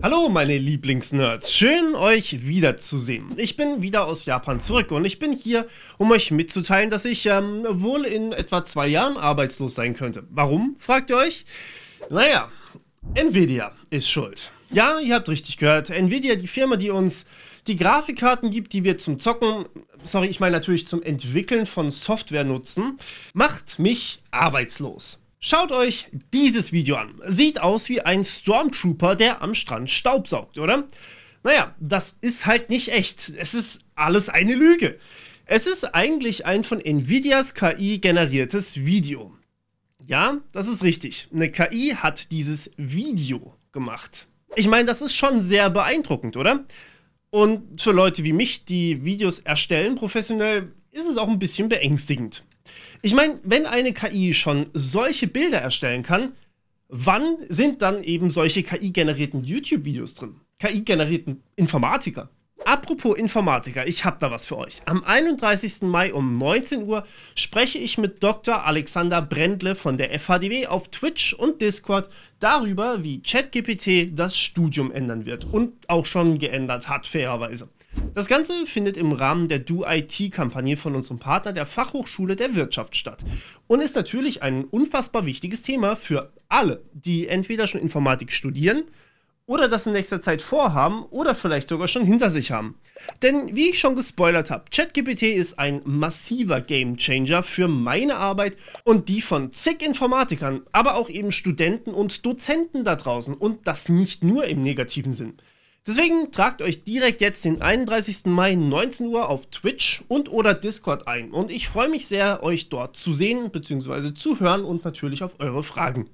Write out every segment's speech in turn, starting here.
Hallo meine Lieblingsnerds, schön euch wiederzusehen. Ich bin wieder aus Japan zurück und ich bin hier, um euch mitzuteilen, dass ich ähm, wohl in etwa zwei Jahren arbeitslos sein könnte. Warum, fragt ihr euch? Naja, Nvidia ist schuld. Ja, ihr habt richtig gehört. Nvidia, die Firma, die uns die Grafikkarten gibt, die wir zum Zocken, sorry, ich meine natürlich zum Entwickeln von Software nutzen, macht mich arbeitslos. Schaut euch dieses Video an. Sieht aus wie ein Stormtrooper, der am Strand staubsaugt, oder? Naja, das ist halt nicht echt. Es ist alles eine Lüge. Es ist eigentlich ein von Nvidias KI generiertes Video. Ja, das ist richtig. Eine KI hat dieses Video gemacht. Ich meine, das ist schon sehr beeindruckend, oder? Und für Leute wie mich, die Videos erstellen professionell, ist es auch ein bisschen beängstigend. Ich meine, wenn eine KI schon solche Bilder erstellen kann, wann sind dann eben solche KI-generierten YouTube-Videos drin? KI-generierten Informatiker? Apropos Informatiker, ich habe da was für euch. Am 31. Mai um 19 Uhr spreche ich mit Dr. Alexander Brendle von der FHDW auf Twitch und Discord darüber, wie ChatGPT das Studium ändern wird und auch schon geändert hat, fairerweise. Das Ganze findet im Rahmen der Do-IT-Kampagne von unserem Partner der Fachhochschule der Wirtschaft statt und ist natürlich ein unfassbar wichtiges Thema für alle, die entweder schon Informatik studieren oder das in nächster Zeit vorhaben oder vielleicht sogar schon hinter sich haben. Denn wie ich schon gespoilert habe, ChatGPT ist ein massiver Gamechanger für meine Arbeit und die von zig Informatikern, aber auch eben Studenten und Dozenten da draußen und das nicht nur im negativen Sinn. Deswegen tragt euch direkt jetzt den 31. Mai 19 Uhr auf Twitch und oder Discord ein. Und ich freue mich sehr, euch dort zu sehen bzw. zu hören und natürlich auf eure Fragen.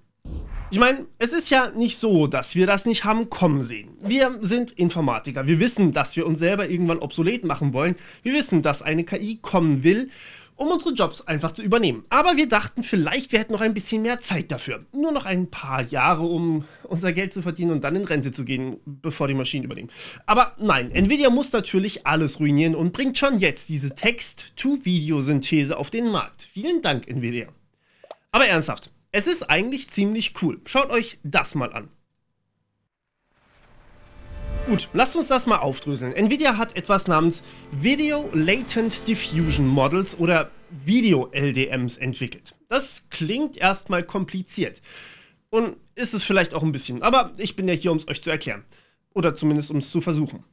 Ich meine, es ist ja nicht so, dass wir das nicht haben kommen sehen. Wir sind Informatiker. Wir wissen, dass wir uns selber irgendwann obsolet machen wollen. Wir wissen, dass eine KI kommen will um unsere Jobs einfach zu übernehmen. Aber wir dachten vielleicht, wir hätten noch ein bisschen mehr Zeit dafür. Nur noch ein paar Jahre, um unser Geld zu verdienen und dann in Rente zu gehen, bevor die Maschinen übernehmen. Aber nein, Nvidia muss natürlich alles ruinieren und bringt schon jetzt diese Text-to-Video-Synthese auf den Markt. Vielen Dank, Nvidia. Aber ernsthaft, es ist eigentlich ziemlich cool. Schaut euch das mal an. Gut, lasst uns das mal aufdröseln. Nvidia hat etwas namens Video Latent Diffusion Models oder Video-LDMs entwickelt. Das klingt erstmal kompliziert. Und ist es vielleicht auch ein bisschen, aber ich bin ja hier, um es euch zu erklären. Oder zumindest, um es zu versuchen.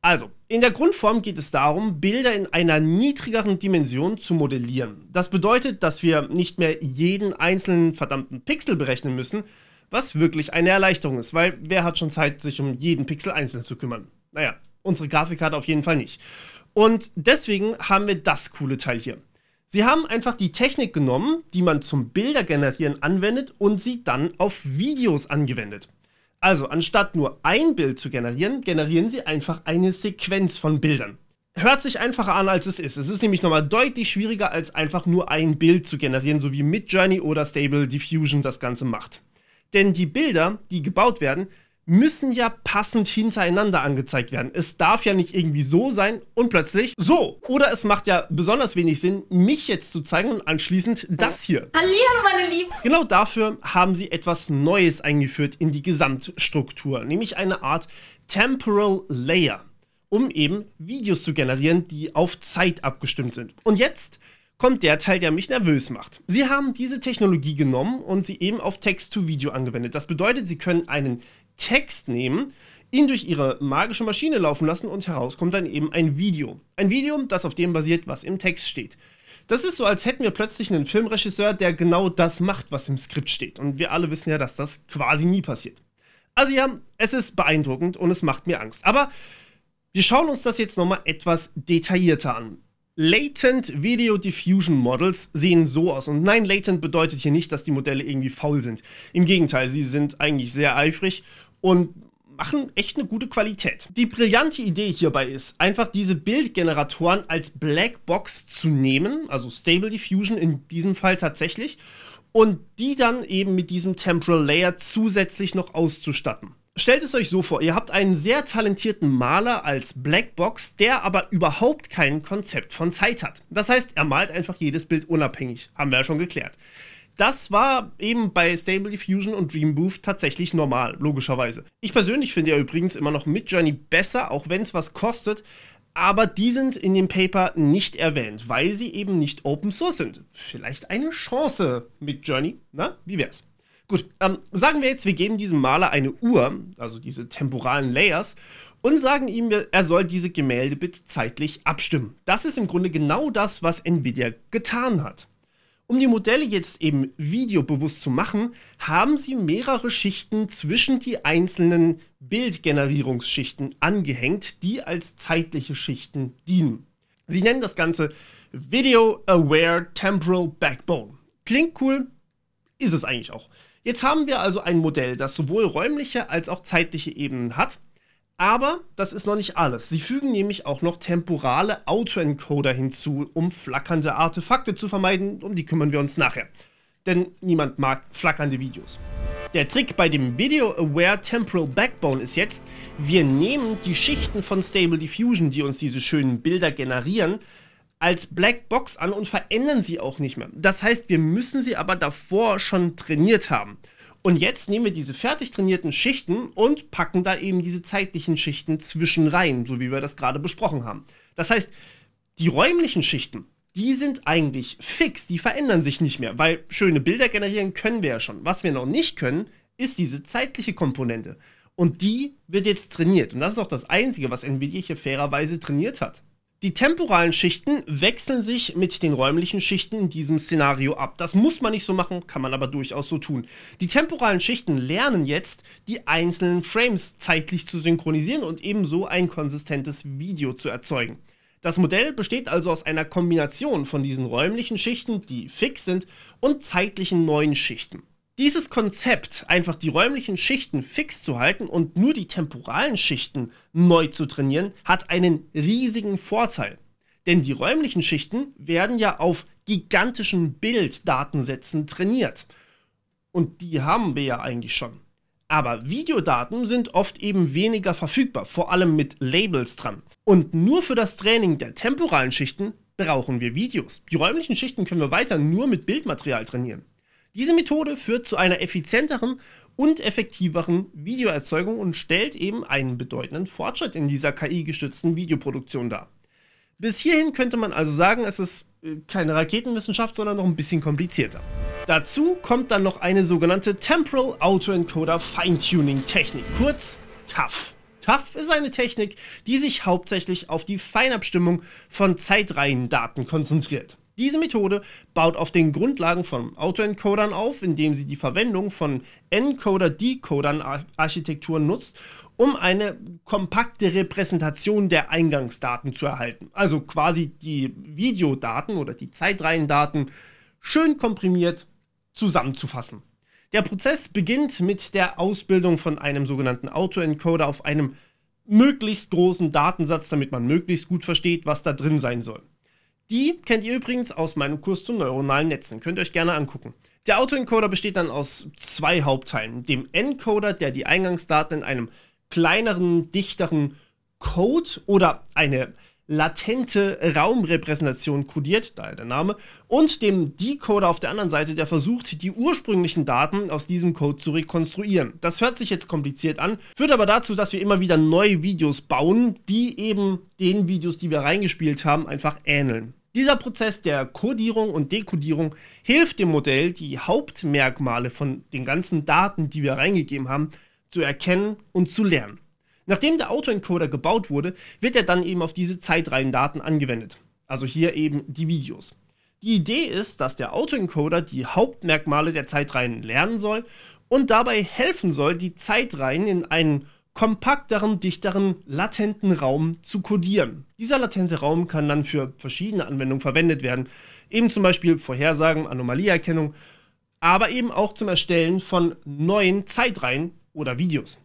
Also, in der Grundform geht es darum, Bilder in einer niedrigeren Dimension zu modellieren. Das bedeutet, dass wir nicht mehr jeden einzelnen verdammten Pixel berechnen müssen, was wirklich eine Erleichterung ist, weil wer hat schon Zeit, sich um jeden Pixel einzeln zu kümmern? Naja, unsere Grafikkarte auf jeden Fall nicht. Und deswegen haben wir das coole Teil hier. Sie haben einfach die Technik genommen, die man zum Bildergenerieren anwendet und sie dann auf Videos angewendet. Also anstatt nur ein Bild zu generieren, generieren sie einfach eine Sequenz von Bildern. Hört sich einfacher an, als es ist. Es ist nämlich nochmal deutlich schwieriger, als einfach nur ein Bild zu generieren, so wie Midjourney oder Stable Diffusion das Ganze macht. Denn die Bilder, die gebaut werden, müssen ja passend hintereinander angezeigt werden. Es darf ja nicht irgendwie so sein und plötzlich so. Oder es macht ja besonders wenig Sinn, mich jetzt zu zeigen und anschließend das hier. Hallo meine Lieben! Genau dafür haben sie etwas Neues eingeführt in die Gesamtstruktur, nämlich eine Art Temporal Layer, um eben Videos zu generieren, die auf Zeit abgestimmt sind. Und jetzt kommt der Teil, der mich nervös macht. Sie haben diese Technologie genommen und sie eben auf Text-to-Video angewendet. Das bedeutet, Sie können einen Text nehmen, ihn durch ihre magische Maschine laufen lassen und heraus kommt dann eben ein Video. Ein Video, das auf dem basiert, was im Text steht. Das ist so, als hätten wir plötzlich einen Filmregisseur, der genau das macht, was im Skript steht. Und wir alle wissen ja, dass das quasi nie passiert. Also ja, es ist beeindruckend und es macht mir Angst. Aber wir schauen uns das jetzt nochmal etwas detaillierter an. Latent Video Diffusion Models sehen so aus. Und nein, latent bedeutet hier nicht, dass die Modelle irgendwie faul sind. Im Gegenteil, sie sind eigentlich sehr eifrig und machen echt eine gute Qualität. Die brillante Idee hierbei ist, einfach diese Bildgeneratoren als Blackbox zu nehmen, also Stable Diffusion in diesem Fall tatsächlich, und die dann eben mit diesem Temporal Layer zusätzlich noch auszustatten. Stellt es euch so vor, ihr habt einen sehr talentierten Maler als Blackbox, der aber überhaupt kein Konzept von Zeit hat. Das heißt, er malt einfach jedes Bild unabhängig, haben wir ja schon geklärt. Das war eben bei Stable Diffusion und Dream tatsächlich normal, logischerweise. Ich persönlich finde ja übrigens immer noch Midjourney besser, auch wenn es was kostet, aber die sind in dem Paper nicht erwähnt, weil sie eben nicht Open Source sind. Vielleicht eine Chance mit Journey, na, ne? wie wär's? Gut, ähm, sagen wir jetzt, wir geben diesem Maler eine Uhr, also diese temporalen Layers, und sagen ihm, er soll diese Gemälde bitte zeitlich abstimmen. Das ist im Grunde genau das, was Nvidia getan hat. Um die Modelle jetzt eben videobewusst zu machen, haben sie mehrere Schichten zwischen die einzelnen Bildgenerierungsschichten angehängt, die als zeitliche Schichten dienen. Sie nennen das Ganze Video Aware Temporal Backbone. Klingt cool, ist es eigentlich auch. Jetzt haben wir also ein Modell, das sowohl räumliche als auch zeitliche Ebenen hat. Aber das ist noch nicht alles. Sie fügen nämlich auch noch temporale Autoencoder hinzu, um flackernde Artefakte zu vermeiden. Um die kümmern wir uns nachher. Denn niemand mag flackernde Videos. Der Trick bei dem Video Aware Temporal Backbone ist jetzt, wir nehmen die Schichten von Stable Diffusion, die uns diese schönen Bilder generieren, als Black Box an und verändern sie auch nicht mehr. Das heißt, wir müssen sie aber davor schon trainiert haben. Und jetzt nehmen wir diese fertig trainierten Schichten und packen da eben diese zeitlichen Schichten zwischen rein, so wie wir das gerade besprochen haben. Das heißt, die räumlichen Schichten, die sind eigentlich fix, die verändern sich nicht mehr, weil schöne Bilder generieren können wir ja schon. Was wir noch nicht können, ist diese zeitliche Komponente. Und die wird jetzt trainiert. Und das ist auch das Einzige, was NVIDIA hier fairerweise trainiert hat. Die temporalen Schichten wechseln sich mit den räumlichen Schichten in diesem Szenario ab. Das muss man nicht so machen, kann man aber durchaus so tun. Die temporalen Schichten lernen jetzt, die einzelnen Frames zeitlich zu synchronisieren und ebenso ein konsistentes Video zu erzeugen. Das Modell besteht also aus einer Kombination von diesen räumlichen Schichten, die fix sind, und zeitlichen neuen Schichten dieses Konzept, einfach die räumlichen Schichten fix zu halten und nur die temporalen Schichten neu zu trainieren, hat einen riesigen Vorteil. Denn die räumlichen Schichten werden ja auf gigantischen Bilddatensätzen trainiert. Und die haben wir ja eigentlich schon. Aber Videodaten sind oft eben weniger verfügbar, vor allem mit Labels dran. Und nur für das Training der temporalen Schichten brauchen wir Videos. Die räumlichen Schichten können wir weiter nur mit Bildmaterial trainieren. Diese Methode führt zu einer effizienteren und effektiveren Videoerzeugung und stellt eben einen bedeutenden Fortschritt in dieser KI-gestützten Videoproduktion dar. Bis hierhin könnte man also sagen, es ist äh, keine Raketenwissenschaft, sondern noch ein bisschen komplizierter. Dazu kommt dann noch eine sogenannte Temporal Autoencoder Feintuning Technik, kurz TAF. TAF ist eine Technik, die sich hauptsächlich auf die Feinabstimmung von Zeitreihendaten konzentriert. Diese Methode baut auf den Grundlagen von Autoencodern auf, indem sie die Verwendung von Encoder-Decodern-Architekturen nutzt, um eine kompakte Repräsentation der Eingangsdaten zu erhalten. Also quasi die Videodaten oder die Zeitreihendaten schön komprimiert zusammenzufassen. Der Prozess beginnt mit der Ausbildung von einem sogenannten Autoencoder auf einem möglichst großen Datensatz, damit man möglichst gut versteht, was da drin sein soll. Die kennt ihr übrigens aus meinem Kurs zu neuronalen Netzen. Könnt ihr euch gerne angucken. Der Autoencoder besteht dann aus zwei Hauptteilen. Dem Encoder, der die Eingangsdaten in einem kleineren, dichteren Code oder eine latente Raumrepräsentation kodiert, daher der Name, und dem Decoder auf der anderen Seite, der versucht, die ursprünglichen Daten aus diesem Code zu rekonstruieren. Das hört sich jetzt kompliziert an, führt aber dazu, dass wir immer wieder neue Videos bauen, die eben den Videos, die wir reingespielt haben, einfach ähneln. Dieser Prozess der Codierung und Dekodierung hilft dem Modell, die Hauptmerkmale von den ganzen Daten, die wir reingegeben haben, zu erkennen und zu lernen. Nachdem der Autoencoder gebaut wurde, wird er dann eben auf diese Zeitreihendaten angewendet. Also hier eben die Videos. Die Idee ist, dass der Autoencoder die Hauptmerkmale der Zeitreihen lernen soll und dabei helfen soll, die Zeitreihen in einen kompakteren, dichteren, latenten Raum zu kodieren. Dieser latente Raum kann dann für verschiedene Anwendungen verwendet werden, eben zum Beispiel Vorhersagen, Anomalieerkennung, aber eben auch zum Erstellen von neuen Zeitreihen oder Videos.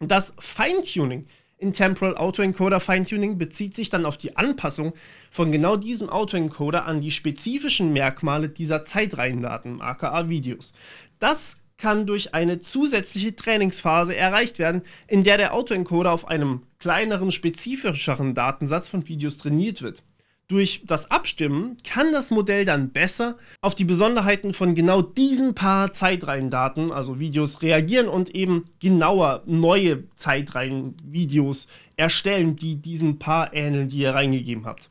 Das Feintuning in Temporal Autoencoder Feintuning bezieht sich dann auf die Anpassung von genau diesem Autoencoder an die spezifischen Merkmale dieser Zeitreihendaten, aka Videos. Das kann durch eine zusätzliche Trainingsphase erreicht werden, in der der Autoencoder auf einem kleineren, spezifischeren Datensatz von Videos trainiert wird. Durch das Abstimmen kann das Modell dann besser auf die Besonderheiten von genau diesen paar Zeitreihendaten, also Videos, reagieren und eben genauer neue Zeitreihenvideos erstellen, die diesen paar ähneln, die ihr reingegeben habt.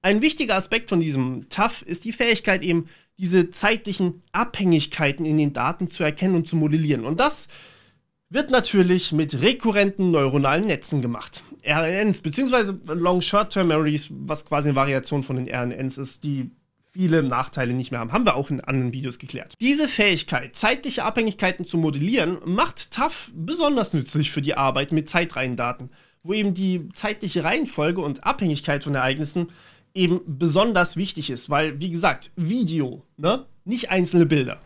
Ein wichtiger Aspekt von diesem TAF ist die Fähigkeit eben, diese zeitlichen Abhängigkeiten in den Daten zu erkennen und zu modellieren. Und das wird natürlich mit rekurrenten neuronalen Netzen gemacht. RNNs, beziehungsweise Long Short Term Memories, was quasi eine Variation von den RNNs ist, die viele Nachteile nicht mehr haben. Haben wir auch in anderen Videos geklärt. Diese Fähigkeit, zeitliche Abhängigkeiten zu modellieren, macht TAF besonders nützlich für die Arbeit mit Zeitreihendaten, wo eben die zeitliche Reihenfolge und Abhängigkeit von Ereignissen eben besonders wichtig ist, weil, wie gesagt, Video, ne? nicht einzelne Bilder.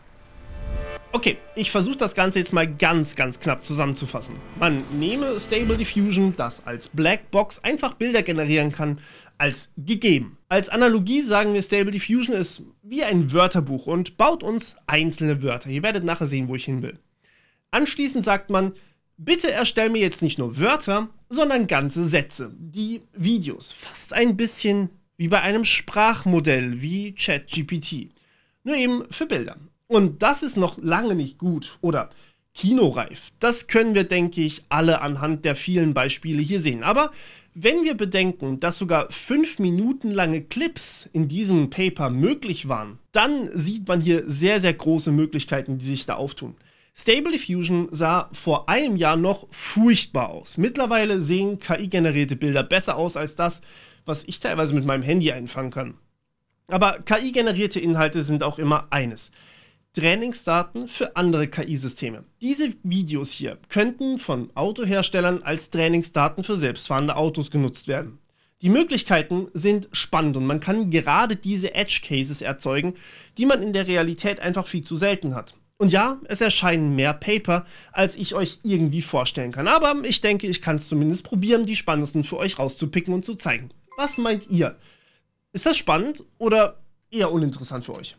Okay, ich versuche das Ganze jetzt mal ganz, ganz knapp zusammenzufassen. Man nehme Stable Diffusion, das als Blackbox einfach Bilder generieren kann, als gegeben. Als Analogie sagen wir, Stable Diffusion ist wie ein Wörterbuch und baut uns einzelne Wörter. Ihr werdet nachher sehen, wo ich hin will. Anschließend sagt man, bitte erstell mir jetzt nicht nur Wörter, sondern ganze Sätze, die Videos. Fast ein bisschen wie bei einem Sprachmodell wie ChatGPT. Nur eben für Bilder. Und das ist noch lange nicht gut oder kinoreif. Das können wir, denke ich, alle anhand der vielen Beispiele hier sehen. Aber wenn wir bedenken, dass sogar fünf Minuten lange Clips in diesem Paper möglich waren, dann sieht man hier sehr, sehr große Möglichkeiten, die sich da auftun. Stable Diffusion sah vor einem Jahr noch furchtbar aus. Mittlerweile sehen KI-generierte Bilder besser aus als das, was ich teilweise mit meinem Handy einfangen kann. Aber KI-generierte Inhalte sind auch immer eines. Trainingsdaten für andere KI-Systeme. Diese Videos hier könnten von Autoherstellern als Trainingsdaten für selbstfahrende Autos genutzt werden. Die Möglichkeiten sind spannend und man kann gerade diese Edge-Cases erzeugen, die man in der Realität einfach viel zu selten hat. Und ja, es erscheinen mehr Paper, als ich euch irgendwie vorstellen kann, aber ich denke, ich kann es zumindest probieren, die spannendsten für euch rauszupicken und zu zeigen. Was meint ihr? Ist das spannend oder eher uninteressant für euch?